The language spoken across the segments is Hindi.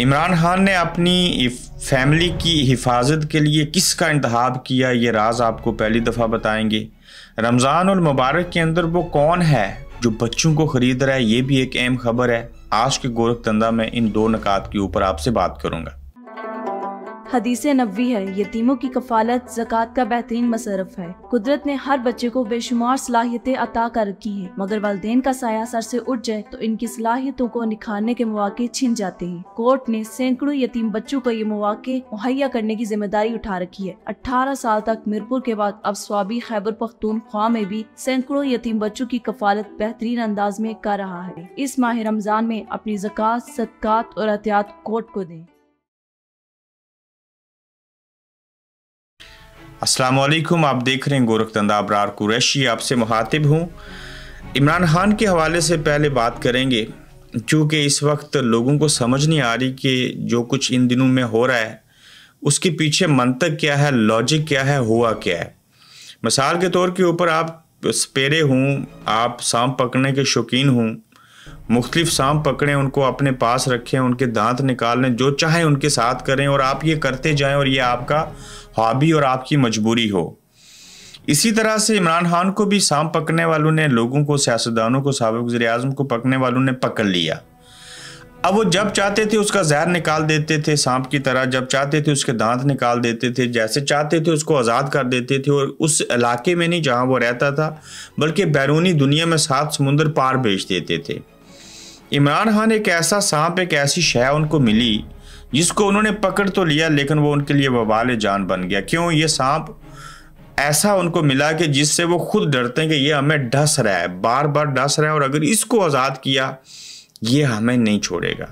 इमरान खान ने अपनी फैमिली की हिफाजत के लिए किसका इंतहाब किया ये राज आपको पहली दफ़ा बताएंगे रमज़ान और मुबारक के अंदर वो कौन है जो बच्चों को ख़रीद रहा है ये भी एक अहम खबर है आज के गोरख धंधा में इन दो नकात के ऊपर आपसे बात करूँगा हदीस नबी है यतीमों की कफालत जक़ात का बेहतरीन मसरफ है कुदरत ने हर बच्चे को बेशुमार सलाहियतें अता कर रखी है मगर वालदेन का साया सर से उठ जाए तो इनकी सलाहियतों को निखारने के मौके छिन जाते हैं कोर्ट ने सैकड़ों यतीम बच्चों को ये मौके मुहैया करने की जिम्मेदारी उठा रखी है अठारह साल तक मीरपुर के बाद अब स्वाबी खैबर पख्तूनख्वा में भी सैकड़ों यतीम बच्चों की कफालत बेहतरीन अंदाज में कर रहा है इस माह रमजान में अपनी जक़ात सदकात और एहतियात कोर्ट को दें वालेकुम आप देख रहे हैं गोरख तंदा अबरार कुरैशी आपसे मुखातिब हूँ इमरान खान के हवाले से पहले बात करेंगे चूँकि इस वक्त लोगों को समझ नहीं आ रही कि जो कुछ इन दिनों में हो रहा है उसके पीछे मंतक क्या है लॉजिक क्या है हुआ क्या है मिसाल के तौर के ऊपर आप स्पेरे हूँ आप सांप पकड़ने के शौकीन हूँ मुख्तलिफ सांप पकड़ें उनको अपने पास रखें उनके दांत निकाल लें जो चाहें उनके साथ करें और आप ये करते जाएं और ये आपका हॉबी और आपकी मजबूरी हो इसी तरह से इमरान खान को भी सांप पकड़ने वालों ने लोगों को सियासतदानों को सबक वजी अजम को पकड़ने वालों ने पकड़ लिया अब वो जब चाहते थे उसका जहर निकाल देते थे सांप की तरह जब चाहते थे उसके दांत निकाल देते थे जैसे चाहते थे उसको आज़ाद कर देते थे और उस इलाके में नहीं जहाँ वो रहता था बल्कि बैरूनी दुनिया में सात समुंदर पार भेज देते थे इमरान खान एक ऐसा सांप एक ऐसी शह उनको मिली जिसको उन्होंने पकड़ तो लिया लेकिन वो उनके लिए वबाल जान बन गया क्यों ये सांप ऐसा उनको मिला कि जिससे वो खुद डरते हैं कि ये हमें डस रहा है बार बार डस रहा है और अगर इसको आज़ाद किया ये हमें नहीं छोड़ेगा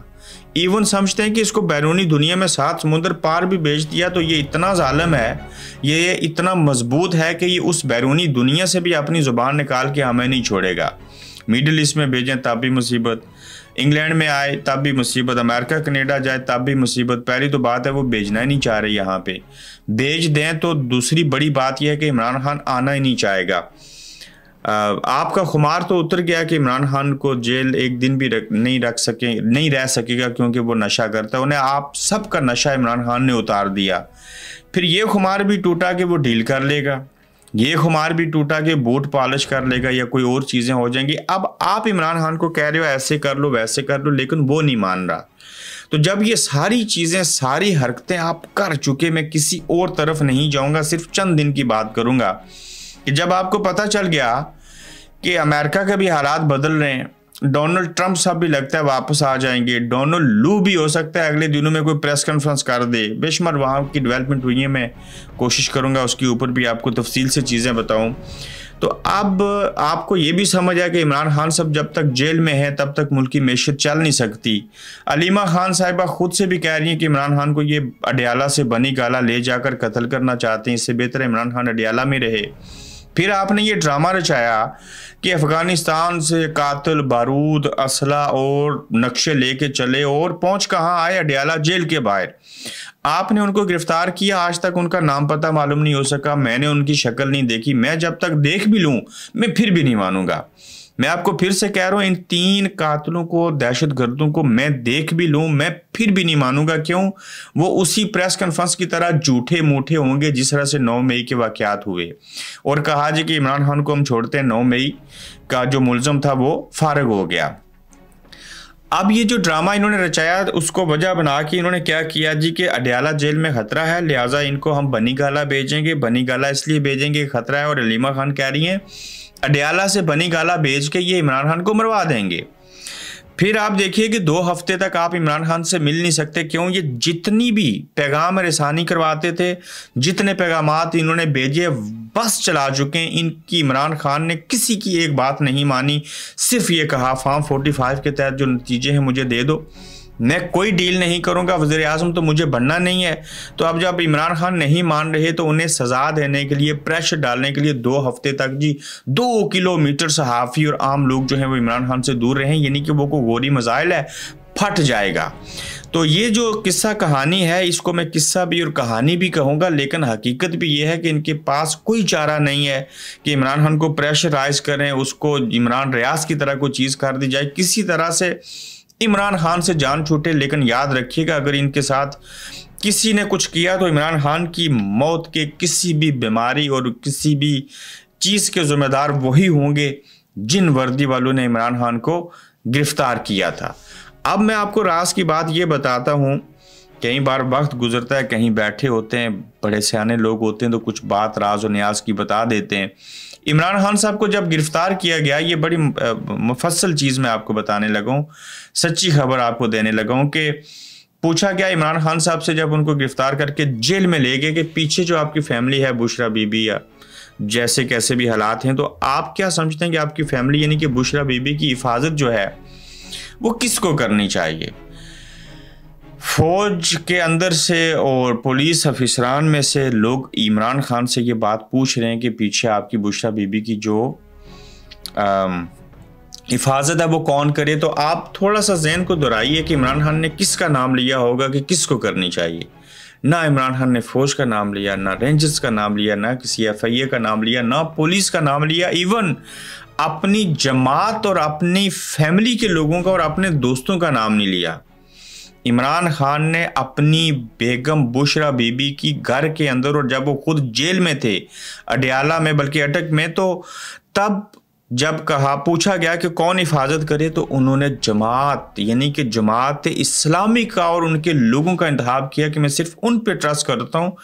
इवन समझते हैं कि इसको बैरूनी दुनिया में सात समुद्र पार भी बेच दिया तो ये इतना ालम है ये इतना मजबूत है कि ये उस बैरूनी दुनिया से भी अपनी ज़ुबान निकाल के हमें नहीं छोड़ेगा मिडिल ईस्ट में भेजें तब भी मुसीबत इंग्लैंड में आए तब भी मुसीबत अमेरिका कनेडा जाए तब भी मुसीबत पहली तो बात है वो भेजना ही नहीं चाह रही यहाँ पे भेज दें तो दूसरी बड़ी बात यह है कि इमरान खान आना ही नहीं चाहेगा आपका खुमार तो उतर गया कि इमरान खान को जेल एक दिन भी रख नहीं रख सके नहीं रह सकेगा क्योंकि वो नशा करता है उन्हें आप सबका नशा इमरान खान ने उतार दिया फिर ये खुमार भी टूटा कि वो डील कर लेगा ये खुमार भी टूटा कि बूट पॉलिश कर लेगा या कोई और चीज़ें हो जाएंगी अब आप इमरान खान को कह रहे हो ऐसे कर लो वैसे कर लो लेकिन वो नहीं मान रहा तो जब ये सारी चीज़ें सारी हरकतें आप कर चुके मैं किसी और तरफ नहीं जाऊँगा सिर्फ चंद दिन की बात करूँगा कि जब आपको पता चल गया कि अमेरिका के भी हालात बदल रहे हैं डोनाल्ड ट्रंप साहब भी लगता है वापस आ जाएंगे डोनाल्ड लू भी हो सकता है अगले दिनों में कोई प्रेस कॉन्फ्रेंस कर दे बेशमर वहाँ की डेवलपमेंट हुई है मैं कोशिश करूँगा उसके ऊपर भी आपको तफसील से चीज़ें बताऊँ तो अब आपको ये भी समझ आया कि इमरान खान साहब जब तक जेल में है तब तक मुल्क की मैशत चल नहीं सकती अलीमा खान साहिबा खुद से भी कह रही हैं कि इमरान खान को ये अडयाला से बनी गाला ले जाकर कत्ल करना चाहते हैं इससे बेहतर इमरान खान अडयाला में रहे फिर आपने ये ड्रामा रचाया कि अफगानिस्तान से कातिल बारूद असला और नक्शे लेके चले और पहुंच कहाँ आए अडियाला जेल के बाहर आपने उनको गिरफ्तार किया आज तक उनका नाम पता मालूम नहीं हो सका मैंने उनकी शक्ल नहीं देखी मैं जब तक देख भी लूँ मैं फिर भी नहीं मानूंगा मैं आपको फिर से कह रहा हूँ इन तीन कातलों को दहशत गर्दों को मैं देख भी लू मैं फिर भी नहीं मानूंगा क्यों वो उसी प्रेस कॉन्फ्रेंस की तरह झूठे मूठे होंगे जिस तरह से 9 मई के वाकत हुए और कहा जी कि इमरान खान को हम छोड़ते हैं 9 मई का जो मुलजम था वो फारग हो गया अब ये जो ड्रामा इन्होंने रचाया उसको वजह बना कि इन्होंने क्या किया जी कि अडयाला जेल में ख़तरा है लिहाजा इनको हम बनी गाला भेजेंगे बनी गाला इसलिए भेजेंगे खतरा है और अलीमा खान कह रही हैं अडयाला से बनी गाला भेज के ये इमरान खान को मरवा देंगे फिर आप देखिए कि दो हफ्ते तक आप इमरान खान से मिल नहीं सकते क्यों ये जितनी भी पैगाम रसानी करवाते थे जितने पैगाम इन्होंने भेजे बस चला चुके हैं इनकी इमरान खान ने किसी की एक बात नहीं मानी सिर्फ ये कहा फॉर्म 45 के तहत जो नतीजे हैं मुझे दे दो मैं कोई डील नहीं करूंगा वजीर अजम तो मुझे बनना नहीं है तो अब जब इमरान खान नहीं मान रहे तो उन्हें सजा देने के लिए प्रेशर डालने के लिए दो हफ्ते तक जी दो किलोमीटर सहाफ़ी और आम लोग जो हैं वो इमरान खान से दूर रहें यानी कि वो को गोरी मजाइल है फट जाएगा तो ये जो किस्सा कहानी है इसको मैं किस्सा भी और कहानी भी कहूँगा लेकिन हकीकत भी ये है कि इनके पास कोई चारा नहीं है कि इमरान खान को प्रेशराइज करें उसको इमरान रियाज की तरह कोई चीज़ कर दी जाए किसी तरह से इमरान खान से जान छूटे लेकिन याद रखिएगा अगर इनके साथ किसी ने कुछ किया तो इमरान खान की मौत के किसी भी बीमारी और किसी भी चीज़ के ज़िम्मेदार वही होंगे जिन वर्दी वालों ने इमरान खान को गिरफ्तार किया था अब मैं आपको रास की बात ये बताता हूँ कई बार वक्त गुजरता है कहीं बैठे होते हैं बड़े सियाने लोग होते हैं तो कुछ बात राज और न्याज की बता देते हैं इमरान खान साहब को जब गिरफ्तार किया गया ये बड़ी मुफसल चीज़ मैं आपको बताने लगा हूँ सच्ची खबर आपको देने लगा हूँ कि पूछा गया इमरान खान साहब से जब उनको गिरफ्तार करके जेल में ले गए कि पीछे जो आपकी फैमिली है बुशरा बीबी या जैसे कैसे भी हालात हैं तो आप क्या समझते हैं कि आपकी फैमिली यानी कि बुशरा बीबी की हिफाजत जो है वो किसको करनी चाहिए फौज के अंदर से और पुलिस अफसरान में से लोग इमरान खान से ये बात पूछ रहे हैं कि पीछे आपकी बुशरा बीबी की जो हिफाजत है वो कौन करे तो आप थोड़ा सा जहन को दोहराइए कि इमरान खान ने किसका नाम लिया होगा कि किसको करनी चाहिए ना इमरान खान ने फौज का नाम लिया ना रेंजर्स का नाम लिया ना किसी एफ आई ए का नाम लिया ना पुलिस का नाम लिया इवन अपनी जमात और अपनी फैमिली के लोगों का और अपने दोस्तों का नाम नहीं लिया इमरान खान ने अपनी बेगम बुशरा बीबी की घर के अंदर और जब वो खुद जेल में थे अडयाला में बल्कि अटक में तो तब जब कहा पूछा गया कि कौन हिफाजत करे तो उन्होंने जमात यानी कि जमात इस्लामी का और उनके लोगों का इंतब किया कि मैं सिर्फ उन पर ट्रस्ट करता हूँ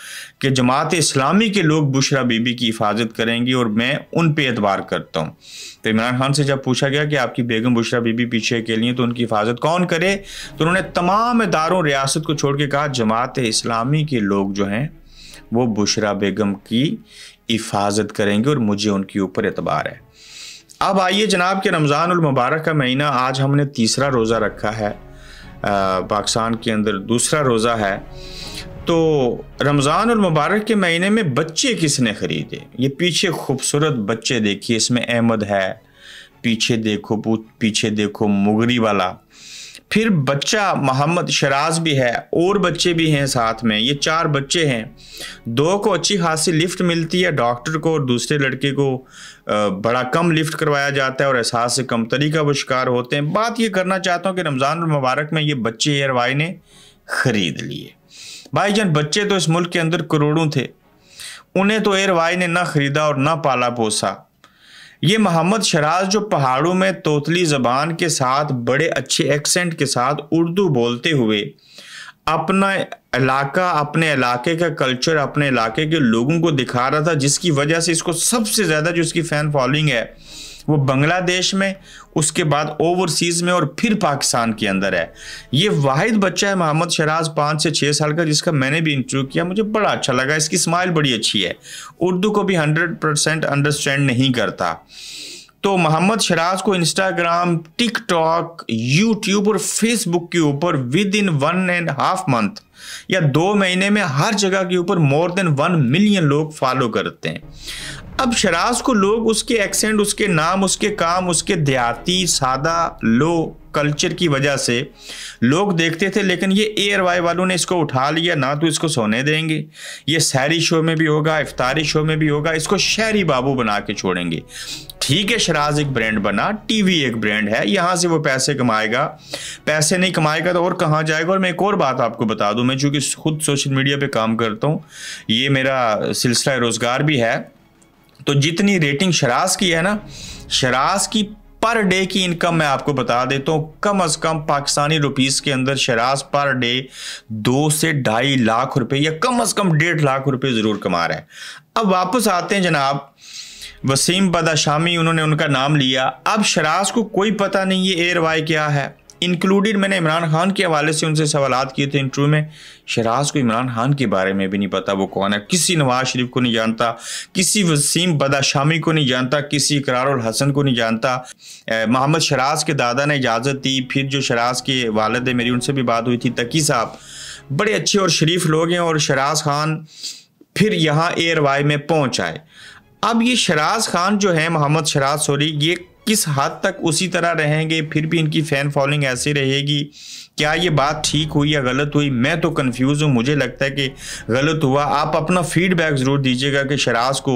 कि जमात इस्लामी के लोग बुशरा बीबी की हिफाजत करेंगी और मैं उन पर एतबार करता हूँ तो इमरान खान से जब पूछा गया कि आपकी बेगम बुशरा बीबी पीछे के लिए तो उनकी हिफाजत कौन करे तो उन्होंने तमाम इदारों रियासत को छोड़ के कहा जमात इस्लामी के लोग जो हैं वो बुशरा बेगम की हिफाजत करेंगे और मुझे उनके ऊपर एतबार है अब आइए जनाब के रमज़ान मुबारक का महीना आज हमने तीसरा रोज़ा रखा है पाकिस्तान के अंदर दूसरा रोज़ा है तो रमज़ान और मुबारक के महीने में बच्चे किसने ख़रीदे ये पीछे खूबसूरत बच्चे देखिए इसमें अहमद है पीछे देखो पीछे देखो मुगरी वाला फिर बच्चा मोहम्मद शराज भी है और बच्चे भी हैं साथ में ये चार बच्चे हैं दो को अच्छी खासी लिफ्ट मिलती है डॉक्टर को और दूसरे लड़के को बड़ा कम लिफ्ट करवाया जाता है और एहसास से कम तरीका वो शिकार होते हैं बात ये करना चाहता हूँ कि रमज़ान मुबारक में ये बच्चे एयर वाई ने ख़रीद लिए जान बच्चे तो इस मुल्क के अंदर करोड़ों थे उन्हें तो एयरवाई ने ना ख़रीदा और ना पाला पोसा ये मोहम्मद शराज जो पहाड़ों में तोतली ज़बान के साथ बड़े अच्छे एक्सेंट के साथ उर्दू बोलते हुए अपना इलाका अपने इलाके का कल्चर अपने इलाके के लोगों को दिखा रहा था जिसकी वजह से इसको सबसे ज़्यादा जो इसकी फ़ैन फॉलोइंग है वो बांग्लादेश में उसके बाद ओवरसीज में और फिर पाकिस्तान के अंदर है ये वाहिद बच्चा है मोहम्मद शराज पाँच से छः साल का जिसका मैंने भी इंटरव्यू किया मुझे बड़ा अच्छा लगा इसकी स्माइल बड़ी अच्छी है उर्दू को भी हंड्रेड परसेंट अंडरस्टैंड नहीं करता तो मोहम्मद शराज को इंस्टाग्राम टिकटॉक यूट्यूब और फेसबुक के ऊपर with in one and half month या दो महीने में हर जगह के ऊपर मोर देन वन मिलियन लोग फॉलो करते हैं अब शराज को लोग उसके एक्सेंट उसके नाम उसके काम उसके देहाती सादा लो कल्चर की वजह से लोग देखते थे लेकिन ये ए आर वाई वालों ने इसको उठा लिया ना तो इसको सोने देंगे ये शहरी शो में भी होगा इफ्तारी शो में भी होगा इसको शहरी बाबू बना के छोड़ेंगे ठीक है शराज एक ब्रांड बना टीवी एक ब्रांड है यहाँ से वो पैसे कमाएगा पैसे नहीं कमाएगा तो और कहाँ जाएगा और मैं एक और बात आपको बता दूँ मैं चूँकि खुद सोशल मीडिया पर काम करता हूँ ये मेरा सिलसिला रोज़गार भी है तो जितनी रेटिंग शराज की है ना शराज की पर डे की इनकम मैं आपको बता देता हूँ कम अज कम पाकिस्तानी रुपीस के अंदर शराज पर डे दो से ढाई लाख रुपए या कम अज कम डेढ़ लाख रुपए जरूर कमा रहे हैं अब वापस आते हैं जनाब वसीम बदाशामी उन्होंने उनका नाम लिया अब शराज को कोई पता नहीं ये एयर वाई क्या है इंक्लूडेड मैंने इमरान खान के हवाले से उनसे सवाल किए थे इंटरव्यू में शराज को इमरान खान के बारे में भी नहीं पता वो कौन है किसी नवाज शरीफ को नहीं जानता किसी वसीम बदाशामी को नहीं जानता किसी करारुल हसन को नहीं जानता मोहम्मद शराज के दादा ने इजाज़त दी फिर जो शराज के वालद है मेरी उनसे भी बात हुई थी तकी साहब बड़े अच्छे और शरीफ लोग हैं और शराज खान फिर यहाँ एयर वाई में पहुँच आए अब ये शराज खान जो है मोहम्मद शराज सॉरी ये किस हद तक उसी तरह रहेंगे फिर भी इनकी फ़ैन फॉलोइंग ऐसी रहेगी क्या ये बात ठीक हुई या गलत हुई मैं तो कंफ्यूज हूँ मुझे लगता है कि गलत हुआ आप अपना फीडबैक ज़रूर दीजिएगा कि शराज को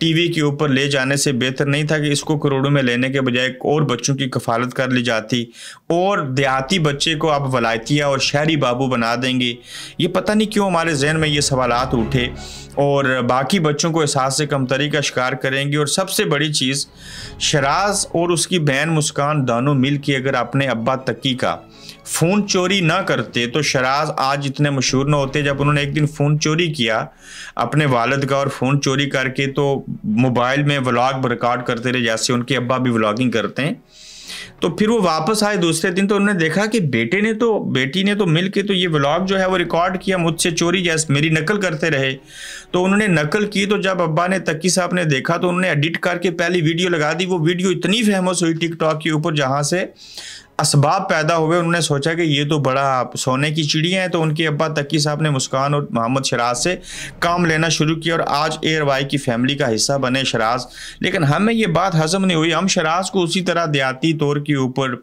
टीवी के ऊपर ले जाने से बेहतर नहीं था कि इसको करोड़ों में लेने के बजाय और बच्चों की कफालत कर ली जाती और देहाती बच्चे को आप वलायतिया और शहरी बाबू बना देंगे ये पता नहीं क्यों हमारे जहन में ये सवाल उठे और बाकी बच्चों को एहसास से कमतरी का शिकार करेंगे और सबसे बड़ी चीज़ शराज और उसकी बहन मुस्कान दोनों मिल के अगर अपने अब्बा तकी का फ़ोन चोरी ना करते तो शराज आज इतने मशहूर ना होते जब उन्होंने एक दिन फ़ोन चोरी किया अपने वालद का और फ़ोन चोरी करके तो मोबाइल में व्लॉग रिकॉर्ड करते रहे जैसे उनके अब्बा भी व्लॉगिंग करते हैं तो फिर वो वापस आए दूसरे दिन तो उन्होंने देखा कि बेटे ने तो बेटी ने तो मिल के तो ये व्लॉग जो है वो रिकॉर्ड किया मुझसे चोरी जैसे मेरी नकल करते रहे तो उन्होंने नकल की तो जब अब्बा ने तकी साहब ने देखा तो उन्होंने एडिट करके पहली वीडियो लगा दी वो वीडियो इतनी फेमस हुई टिकटॉक के ऊपर जहाँ से इसबाब पैदा हुए उन्होंने सोचा कि ये तो बड़ा सोने की चिड़िया है तो उनके अब्बा तकी साहब ने मुस्कान और मोहम्मद शराज से काम लेना शुरू किया और आज एयर वाई की फैमिली का हिस्सा बने शराज लेकिन हमें ये बात हजम नहीं हुई हम शराज को उसी तरह देहाती तौर के ऊपर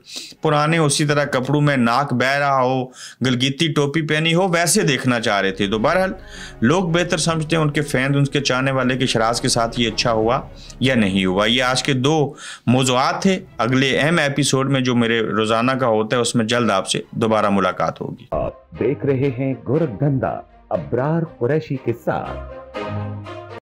पुराने उसी तरह कपड़ों में नाक बह रहा हो गलगीती टोपी पहनी हो वैसे देखना चाह रहे थे तो बहरहाल लोग बेहतर समझते हैं उनके फैन उनके चाहने वाले कि शराज के साथ ये अच्छा हुआ या नहीं हुआ ये आज के दो मौजूद थे अगले अहम एपिसोड में जो मेरे रोजाना का होता है उसमें जल्द आपसे दोबारा मुलाकात होगी आप देख रहे हैं गोरखधंधा अब्रार कुरैशी के साथ